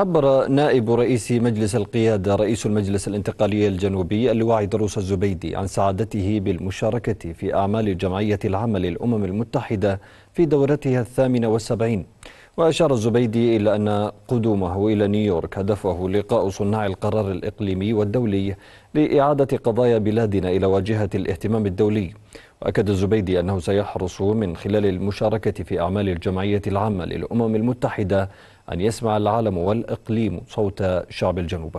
عبر نائب رئيس مجلس القيادة رئيس المجلس الانتقالي الجنوبي اللواء دروس الزبيدي عن سعادته بالمشاركة في أعمال جمعية العمل للأمم المتحدة في دورتها الثامنة والسبعين وأشار الزبيدي إلى أن قدومه إلى نيويورك هدفه لقاء صناع القرار الإقليمي والدولي لإعادة قضايا بلادنا إلى واجهة الاهتمام الدولي وأكد الزبيدي أنه سيحرص من خلال المشاركة في أعمال الجمعية العامة للأمم المتحدة أن يسمع العالم والإقليم صوت شعب الجنوب